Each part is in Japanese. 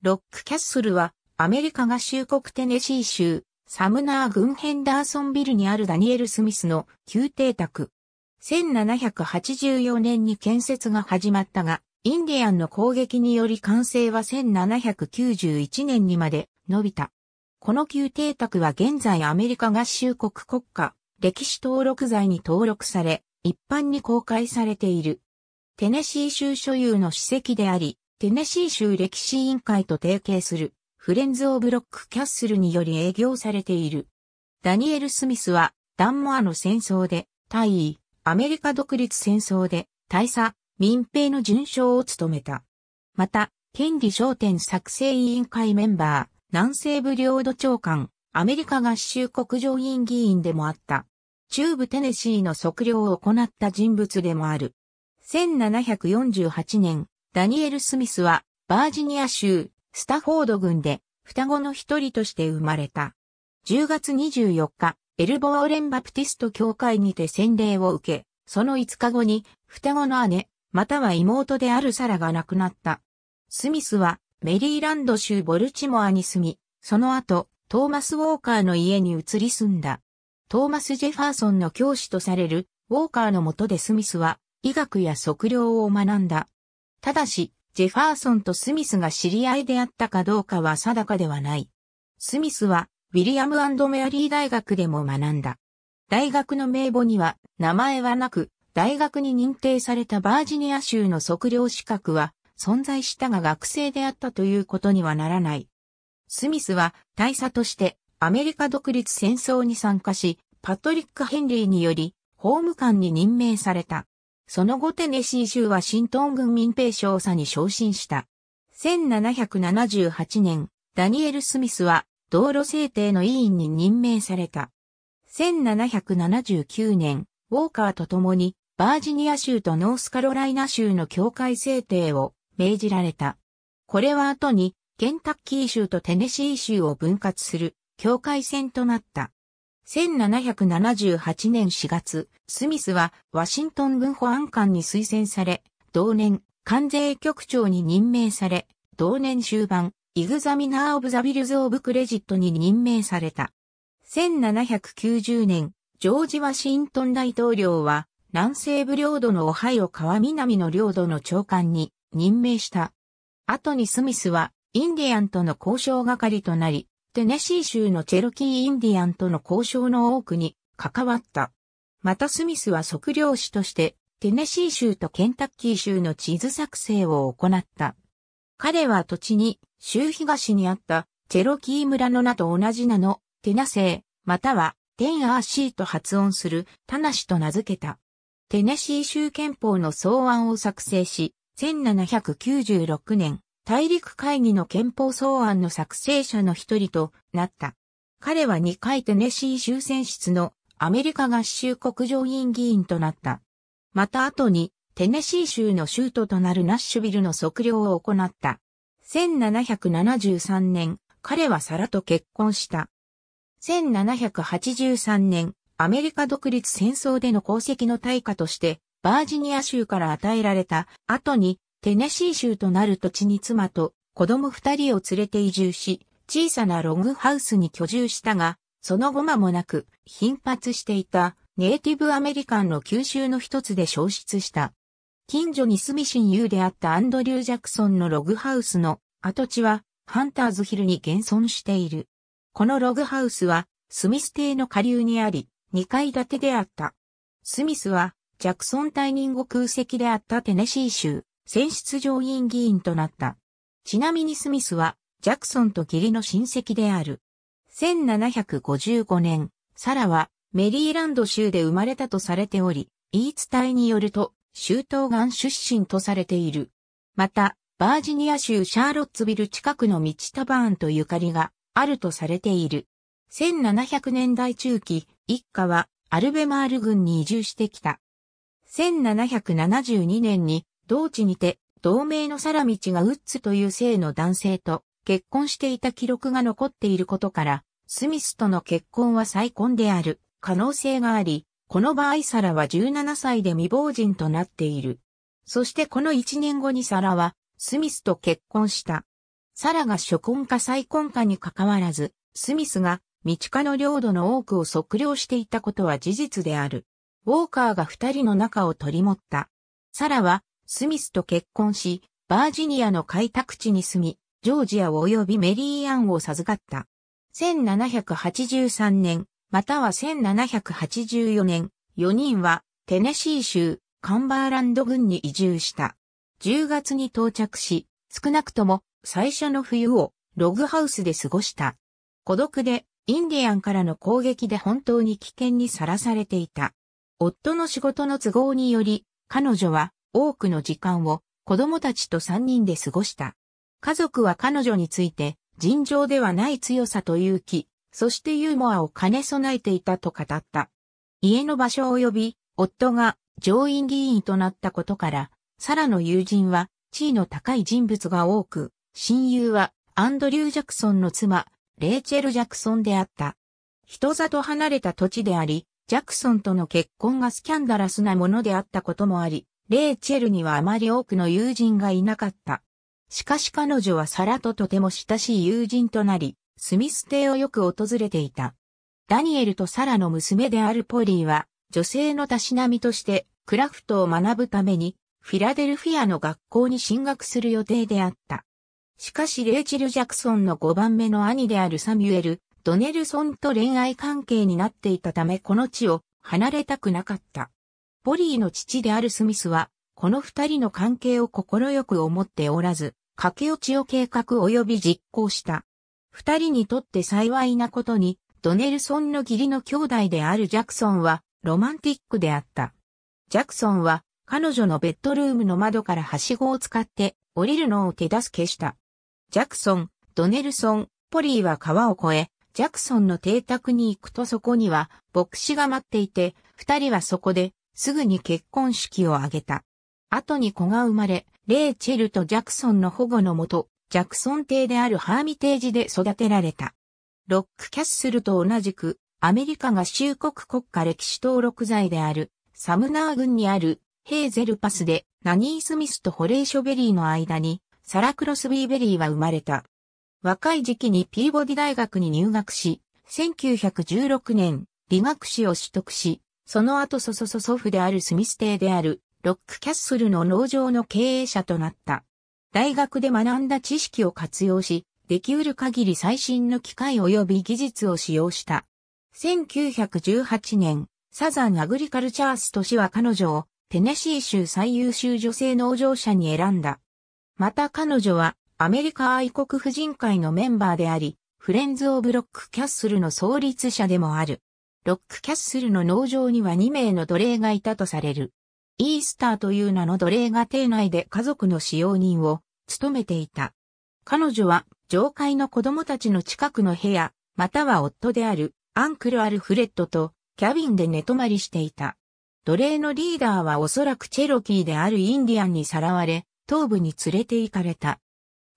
ロックキャッスルは、アメリカ合衆国テネシー州、サムナー郡ヘンダーソンビルにあるダニエル・スミスの旧邸宅。1784年に建設が始まったが、インディアンの攻撃により完成は1791年にまで伸びた。この旧邸宅は現在アメリカ合衆国国家歴史登録財に登録され、一般に公開されている。テネシー州所有の史跡であり、テネシー州歴史委員会と提携するフレンズ・オブ・ロック・キャッスルにより営業されている。ダニエル・スミスはダンモアの戦争で大尉、アメリカ独立戦争で大佐、民兵の巡将を務めた。また、権利商店作成委員会メンバー、南西部領土長官、アメリカ合衆国上院議員でもあった。中部テネシーの測量を行った人物でもある。1748年、ダニエル・スミスは、バージニア州、スタフォード郡で、双子の一人として生まれた。10月24日、エルボーレン・バプティスト教会にて洗礼を受け、その5日後に、双子の姉、または妹であるサラが亡くなった。スミスは、メリーランド州ボルチモアに住み、その後、トーマス・ウォーカーの家に移り住んだ。トーマス・ジェファーソンの教師とされる、ウォーカーのもとでスミスは、医学や測量を学んだ。ただし、ジェファーソンとスミスが知り合いであったかどうかは定かではない。スミスは、ウィリアムメアリー大学でも学んだ。大学の名簿には、名前はなく、大学に認定されたバージニア州の測量資格は、存在したが学生であったということにはならない。スミスは、大佐として、アメリカ独立戦争に参加し、パトリック・ヘンリーにより、法務官に任命された。その後テネシー州ワシントン軍民兵少佐に昇進した。1778年、ダニエル・スミスは道路制定の委員に任命された。1779年、ウォーカーと共にバージニア州とノースカロライナ州の境界制定を命じられた。これは後にケンタッキー州とテネシー州を分割する境界線となった。1778年4月、スミスはワシントン軍保安官に推薦され、同年、関税局長に任命され、同年終盤、イグザミナー・オブ・ザ・ビルズ・オブ・クレジットに任命された。1790年、ジョージ・ワシントン大統領は、南西部領土のオハイオ川南の領土の長官に任命した。後にスミスは、インディアンとの交渉係となり、テネシー州のチェロキーインディアンとの交渉の多くに関わった。またスミスは測量士として、テネシー州とケンタッキー州の地図作成を行った。彼は土地に、州東にあったチェロキー村の名と同じ名のテナセー、またはテンアーシーと発音するタナシと名付けた。テネシー州憲法の草案を作成し、1796年、大陸会議の憲法草案の作成者の一人となった。彼は2回テネシー州選出のアメリカ合衆国上院議員となった。また後にテネシー州の州都となるナッシュビルの測量を行った。1773年、彼はサラと結婚した。1783年、アメリカ独立戦争での功績の対価として、バージニア州から与えられた後にテネシー州となる土地に妻と子供二人を連れて移住し、小さなログハウスに居住したが、その後間もなく頻発していたネイティブアメリカンの吸収の一つで消失した。近所に住み親友であったアンドリュー・ジャクソンのログハウスの跡地はハンターズヒルに現存している。このログハウスはスミス邸の下流にあり、二階建てであった。スミスはジャクソン退任後空席であったテネシー州選出上院議員となった。ちなみにスミスは、ジャクソンと義理の親戚である。1755年、サラは、メリーランド州で生まれたとされており、言い伝えによると、州東岸出身とされている。また、バージニア州シャーロッツビル近くのミチタバーンとゆかりがあるとされている。1700年代中期、一家はアルベマール郡に移住してきた。1772年に同地にて、同名のサラミチがウッズという姓の男性と結婚していた記録が残っていることから、スミスとの結婚は再婚である可能性があり、この場合サラは17歳で未亡人となっている。そしてこの1年後にサラはスミスと結婚した。サラが初婚か再婚かにかかわらず、スミスが未知化の領土の多くを測量していたことは事実である。ウォーカーが二人の仲を取り持った。サラはスミスと結婚し、バージニアの開拓地に住み、ジョージア及びメリーアンを授かった。1783年、または1784年、4人はテネシー州カンバーランド郡に移住した。10月に到着し、少なくとも最初の冬をログハウスで過ごした。孤独でインディアンからの攻撃で本当に危険にさらされていた。夫の仕事の都合により、彼女は多くの時間を子供たちと3人で過ごした。家族は彼女について、尋常ではない強さと勇気、そしてユーモアを兼ね備えていたと語った。家の場所及び、夫が上院議員となったことから、サラの友人は地位の高い人物が多く、親友はアンドリュー・ジャクソンの妻、レイチェル・ジャクソンであった。人里離れた土地であり、ジャクソンとの結婚がスキャンダラスなものであったこともあり、レーチェルにはあまり多くの友人がいなかった。しかし彼女はサラととても親しい友人となり、スミス邸をよく訪れていた。ダニエルとサラの娘であるポリーは、女性のたしなみとして、クラフトを学ぶために、フィラデルフィアの学校に進学する予定であった。しかしレイチェル・ジャクソンの5番目の兄であるサミュエル、ドネルソンと恋愛関係になっていたためこの地を離れたくなかった。ポリーの父であるスミスは、この二人の関係を快く思っておらず、駆け落ちを計画及び実行した。二人にとって幸いなことに、ドネルソンの義理の兄弟であるジャクソンは、ロマンティックであった。ジャクソンは、彼女のベッドルームの窓からはしごを使って、降りるのを手助けした。ジャクソン、ドネルソン、ポリーは川を越え、ジャクソンの邸宅に行くとそこには、牧師が待っていて、二人はそこで、すぐに結婚式を挙げた。後に子が生まれ、レイチェルとジャクソンの保護のもと、ジャクソン邸であるハーミテージで育てられた。ロックキャッスルと同じく、アメリカ合衆国国家歴史登録財である、サムナー郡にある、ヘーゼルパスで、ナニー・スミスとホレイショ・ベリーの間に、サラ・クロスビー・ベリーは生まれた。若い時期にピーボディ大学に入学し、1916年、理学士を取得し、その後祖祖祖祖父であるスミス邸であるロックキャッスルの農場の経営者となった。大学で学んだ知識を活用し、でき得る限り最新の機械及び技術を使用した。1918年、サザンアグリカルチャース都市は彼女をテネシー州最優秀女性農場者に選んだ。また彼女はアメリカ愛国婦人会のメンバーであり、フレンズ・オブ・ロック・キャッスルの創立者でもある。ロックキャッスルの農場には2名の奴隷がいたとされる。イースターという名の奴隷が邸内で家族の使用人を務めていた。彼女は上階の子供たちの近くの部屋、または夫であるアンクル・アルフレッドとキャビンで寝泊まりしていた。奴隷のリーダーはおそらくチェロキーであるインディアンにさらわれ、頭部に連れて行かれた。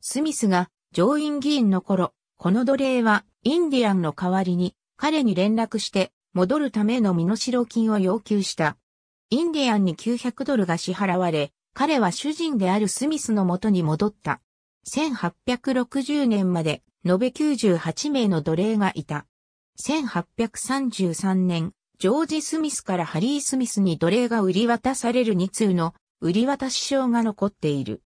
スミスが上院議員の頃、この奴隷はインディアンの代わりに彼に連絡して、戻るための身代金を要求した。インディアンに900ドルが支払われ、彼は主人であるスミスの元に戻った。1860年まで、延べ98名の奴隷がいた。1833年、ジョージ・スミスからハリー・スミスに奴隷が売り渡される2通の売り渡し証が残っている。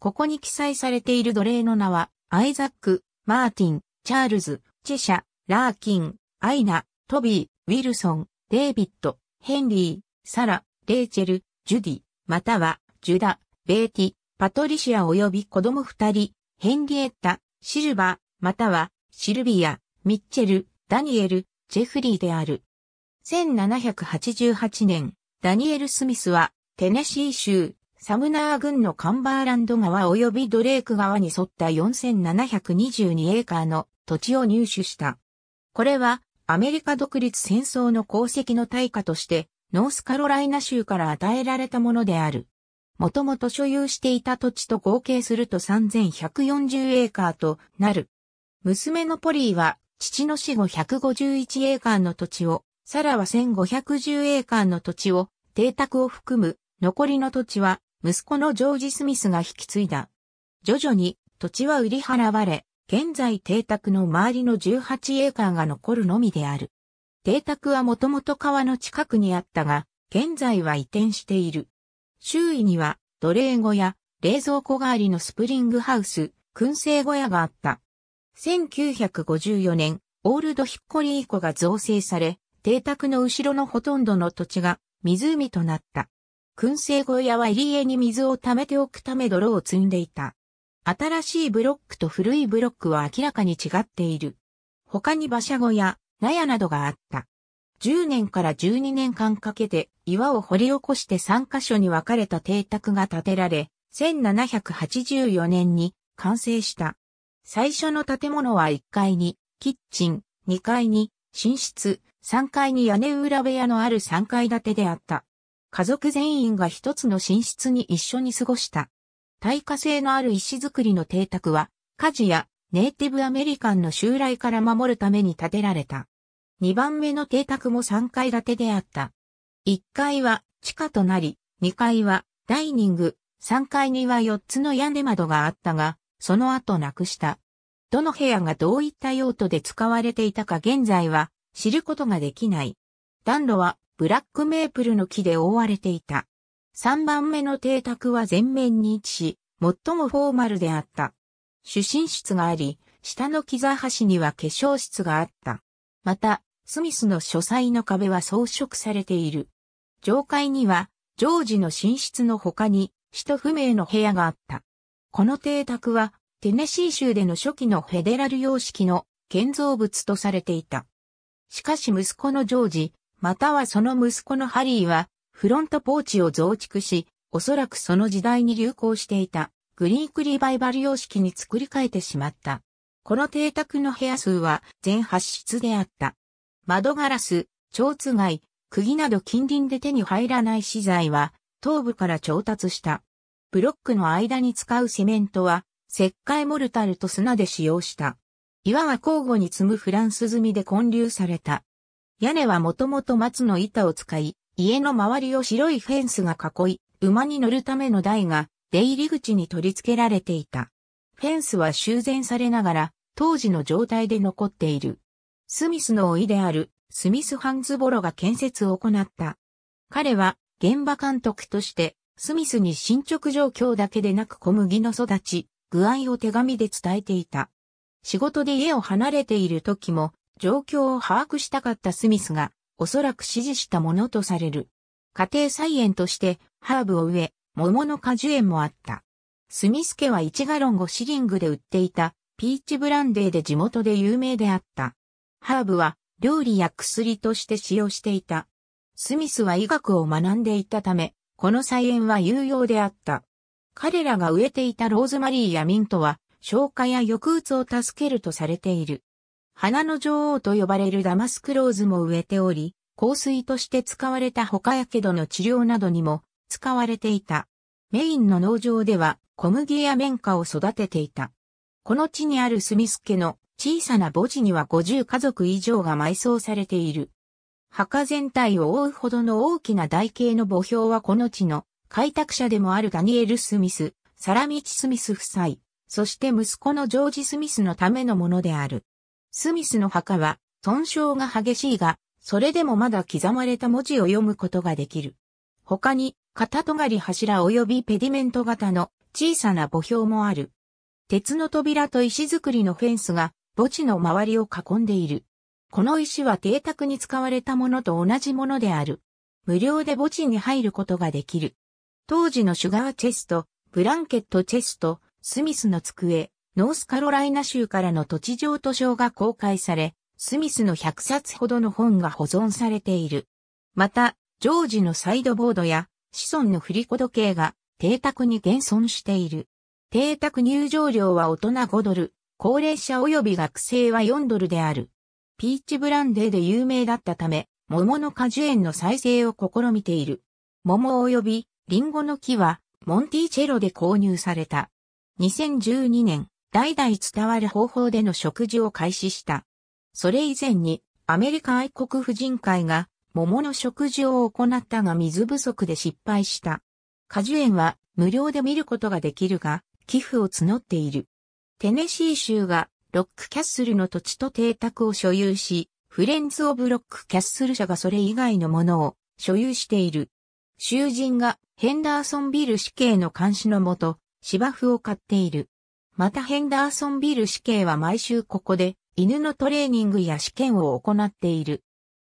ここに記載されている奴隷の名は、アイザック、マーティン、チャールズ、チェシャ、ラーキン、アイナ、トビー、ウィルソン、デイビッド、ヘンリー、サラ、レイチェル、ジュディ、または、ジュダ、ベーティ、パトリシア及び子供二人、ヘンリエッタ、シルバー、または、シルビア、ミッチェル、ダニエル、ジェフリーである。1788年、ダニエル・スミスは、テネシー州、サムナー郡のカンバーランド川及びドレーク川に沿った4722エーカーの土地を入手した。これはアメリカ独立戦争の功績の対価としてノースカロライナ州から与えられたものである。もともと所有していた土地と合計すると3140エーカーとなる。娘のポリーは父の死後151エーカーの土地を、サラは1510エーカーの土地を、邸宅を含む残りの土地は息子のジョージ・スミスが引き継いだ。徐々に土地は売り払われ、現在邸宅の周りの18エーカーが残るのみである。邸宅はもともと川の近くにあったが、現在は移転している。周囲には奴隷小屋、冷蔵庫代わりのスプリングハウス、燻製小屋があった。1954年、オールドヒッコリー湖が造成され、邸宅の後ろのほとんどの土地が湖となった。燻製小屋は入り江に水を溜めておくため泥を積んでいた。新しいブロックと古いブロックは明らかに違っている。他に馬車小屋、納屋などがあった。10年から12年間かけて岩を掘り起こして3カ所に分かれた邸宅が建てられ、1784年に完成した。最初の建物は1階にキッチン、2階に寝室、3階に屋根裏部屋のある3階建てであった。家族全員が一つの寝室に一緒に過ごした。耐火性のある石造りの邸宅は、家事やネイティブアメリカンの襲来から守るために建てられた。2番目の邸宅も3階建てであった。1階は地下となり、2階はダイニング、3階には4つの屋根窓があったが、その後なくした。どの部屋がどういった用途で使われていたか現在は知ることができない。暖炉はブラックメープルの木で覆われていた。3番目の邸宅は前面に位置し、最もフォーマルであった。主寝室があり、下の木座橋には化粧室があった。また、スミスの書斎の壁は装飾されている。上階には、ジョージの寝室の他に、使途不明の部屋があった。この邸宅は、テネシー州での初期のフェデラル様式の建造物とされていた。しかし息子のジョージ、またはその息子のハリーは、フロントポーチを増築し、おそらくその時代に流行していたグリークリバイバル様式に作り変えてしまった。この邸宅の部屋数は全8室であった。窓ガラス、蝶つ釘など近隣で手に入らない資材は頭部から調達した。ブロックの間に使うセメントは石灰モルタルと砂で使用した。岩は交互に積むフランス積みで混流された。屋根はもともと松の板を使い、家の周りを白いフェンスが囲い、馬に乗るための台が出入り口に取り付けられていた。フェンスは修繕されながら、当時の状態で残っている。スミスの老いである、スミス・ハンズボロが建設を行った。彼は、現場監督として、スミスに進捗状況だけでなく小麦の育ち、具合を手紙で伝えていた。仕事で家を離れている時も、状況を把握したかったスミスが、おそらく支持したものとされる。家庭菜園としてハーブを植え、桃の果樹園もあった。スミス家は1ガロン5シリングで売っていたピーチブランデーで地元で有名であった。ハーブは料理や薬として使用していた。スミスは医学を学んでいたため、この菜園は有用であった。彼らが植えていたローズマリーやミントは消化や抑うつを助けるとされている。花の女王と呼ばれるダマスクローズも植えており、香水として使われた他やけどの治療などにも使われていた。メインの農場では小麦や綿花を育てていた。この地にあるスミス家の小さな墓地には50家族以上が埋葬されている。墓全体を覆うほどの大きな台形の墓標はこの地の開拓者でもあるダニエル・スミス、サラミチ・スミス夫妻、そして息子のジョージ・スミスのためのものである。スミスの墓は、損傷が激しいが、それでもまだ刻まれた文字を読むことができる。他に、片尖柱及びペディメント型の小さな墓標もある。鉄の扉と石造りのフェンスが墓地の周りを囲んでいる。この石は邸宅に使われたものと同じものである。無料で墓地に入ることができる。当時のシュガーチェスト、ブランケットチェスト、スミスの机、ノースカロライナ州からの土地上図書が公開され、スミスの100冊ほどの本が保存されている。また、ジョージのサイドボードや子孫の振り子時計が邸宅に現存している。邸宅入場料は大人5ドル、高齢者及び学生は4ドルである。ピーチブランデーで有名だったため、桃の果樹園の再生を試みている。桃及びリンゴの木はモンティチェロで購入された。2012年、代々伝わる方法での食事を開始した。それ以前にアメリカ愛国婦人会が桃の食事を行ったが水不足で失敗した。果樹園は無料で見ることができるが、寄付を募っている。テネシー州がロックキャッスルの土地と邸宅を所有し、フレンズ・オブ・ロック・キャッスル社がそれ以外のものを所有している。囚人がヘンダーソンビル死刑の監視のもと、芝生を買っている。またヘンダーソンビル死刑は毎週ここで犬のトレーニングや試験を行っている。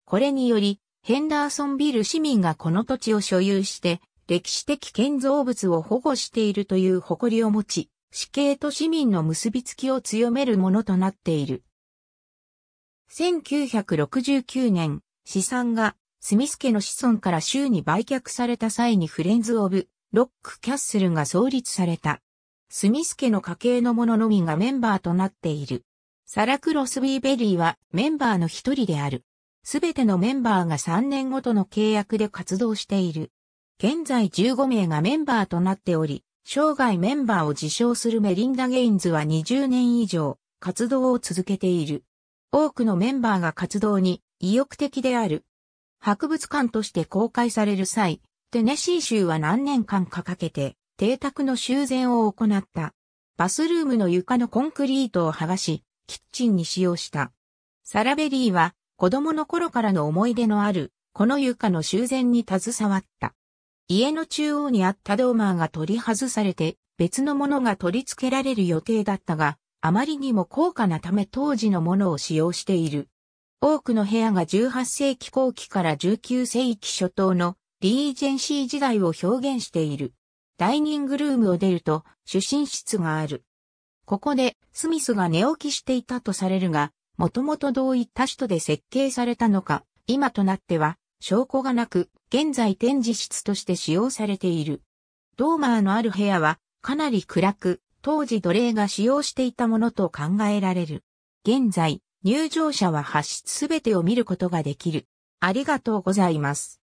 これにより、ヘンダーソンビル市民がこの土地を所有して、歴史的建造物を保護しているという誇りを持ち、死刑と市民の結びつきを強めるものとなっている。1969年、資産がスミス家の子孫から州に売却された際にフレンズ・オブ・ロック・キャッスルが創立された。スミス家の家系の者のみがメンバーとなっている。サラ・クロスビー・ベリーはメンバーの一人である。すべてのメンバーが3年ごとの契約で活動している。現在15名がメンバーとなっており、生涯メンバーを自称するメリンダ・ゲインズは20年以上活動を続けている。多くのメンバーが活動に意欲的である。博物館として公開される際、テネシー州は何年間かかけて邸宅の修繕を行った。バスルームの床のコンクリートを剥がし、キッチンに使用した。サラベリーは子供の頃からの思い出のある、この床の修繕に携わった。家の中央にあったドーマーが取り外されて、別のものが取り付けられる予定だったが、あまりにも高価なため当時のものを使用している。多くの部屋が18世紀後期から19世紀初頭のリージェンシー時代を表現している。ダイニングルームを出ると、主寝室がある。ここで、スミスが寝起きしていたとされるが、もともとどういった人で設計されたのか、今となっては、証拠がなく、現在展示室として使用されている。ドーマーのある部屋は、かなり暗く、当時奴隷が使用していたものと考えられる。現在、入場者は発出すべてを見ることができる。ありがとうございます。